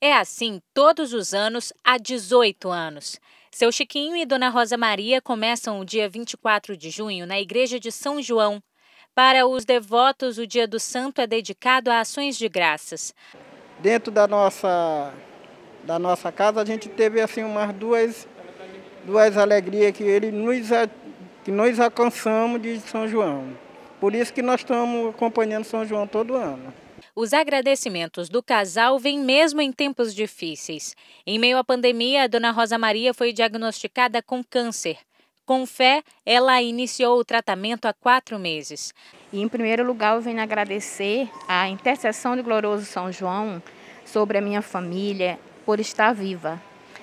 É assim todos os anos há 18 anos. Seu Chiquinho e Dona Rosa Maria começam o dia 24 de junho na Igreja de São João. Para os devotos, o Dia do Santo é dedicado a ações de graças. Dentro da nossa, da nossa casa, a gente teve assim umas duas, duas alegrias que, ele nos, que nós alcançamos de São João. Por isso que nós estamos acompanhando São João todo ano. Os agradecimentos do casal vêm mesmo em tempos difíceis. Em meio à pandemia, a dona Rosa Maria foi diagnosticada com câncer. Com fé, ela iniciou o tratamento há quatro meses. E, em primeiro lugar, eu venho agradecer a intercessão do glorioso São João sobre a minha família por estar viva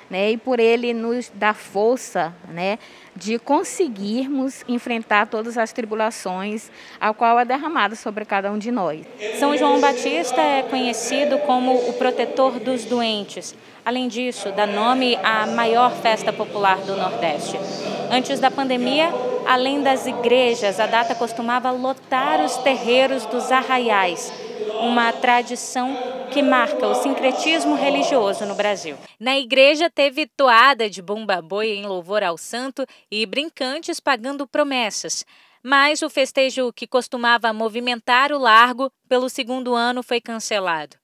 né, e por ele nos dar força né, de conseguirmos enfrentar todas as tribulações a qual é derramada sobre cada um de nós. São João Batista é conhecido como o protetor dos doentes. Além disso, dá nome à maior festa popular do Nordeste. Antes da pandemia, além das igrejas, a data costumava lotar os terreiros dos arraiais uma tradição que marca o sincretismo religioso no Brasil. Na igreja teve toada de bomba boi em louvor ao santo e brincantes pagando promessas. Mas o festejo que costumava movimentar o largo pelo segundo ano foi cancelado.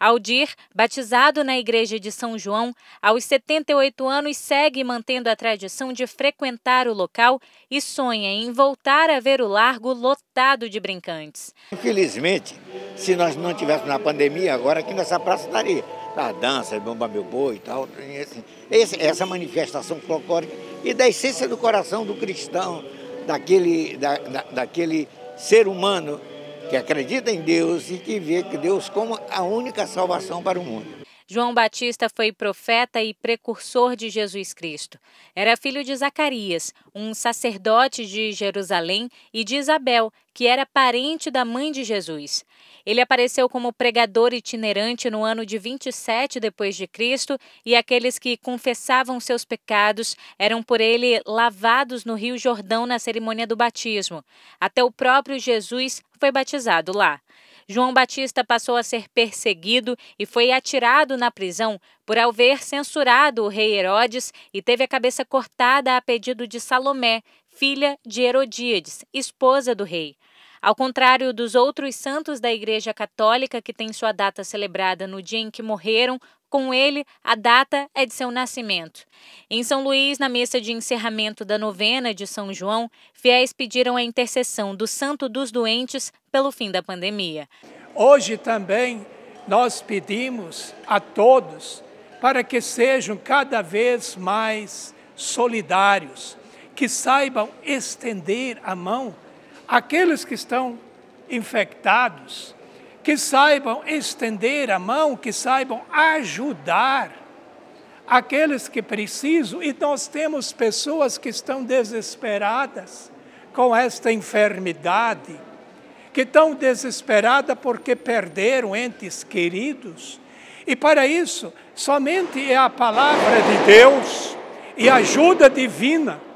Aldir, batizado na igreja de São João, aos 78 anos segue mantendo a tradição de frequentar o local e sonha em voltar a ver o largo lotado de brincantes. Infelizmente, se nós não tivéssemos na pandemia, agora aqui nessa praça estaria. A dança, bomba meu boi e tal. esse, essa manifestação folclórica e da essência do coração do cristão, daquele, da, da, daquele ser humano que acredita em Deus e que vê que Deus como a única salvação para o mundo. João Batista foi profeta e precursor de Jesus Cristo. Era filho de Zacarias, um sacerdote de Jerusalém, e de Isabel, que era parente da mãe de Jesus. Ele apareceu como pregador itinerante no ano de 27 depois de Cristo, e aqueles que confessavam seus pecados eram por ele lavados no Rio Jordão na cerimônia do batismo. Até o próprio Jesus foi batizado lá. João Batista passou a ser perseguido e foi atirado na prisão por haver censurado o rei Herodes e teve a cabeça cortada a pedido de Salomé, filha de Herodíades, esposa do rei. Ao contrário dos outros santos da Igreja Católica que tem sua data celebrada no dia em que morreram, com ele, a data é de seu nascimento. Em São Luís, na missa de encerramento da novena de São João, fiéis pediram a intercessão do Santo dos Doentes pelo fim da pandemia. Hoje também nós pedimos a todos para que sejam cada vez mais solidários, que saibam estender a mão aqueles que estão infectados, que saibam estender a mão, que saibam ajudar aqueles que precisam. E nós temos pessoas que estão desesperadas com esta enfermidade, que estão desesperadas porque perderam entes queridos. E para isso, somente é a palavra de Deus e a ajuda divina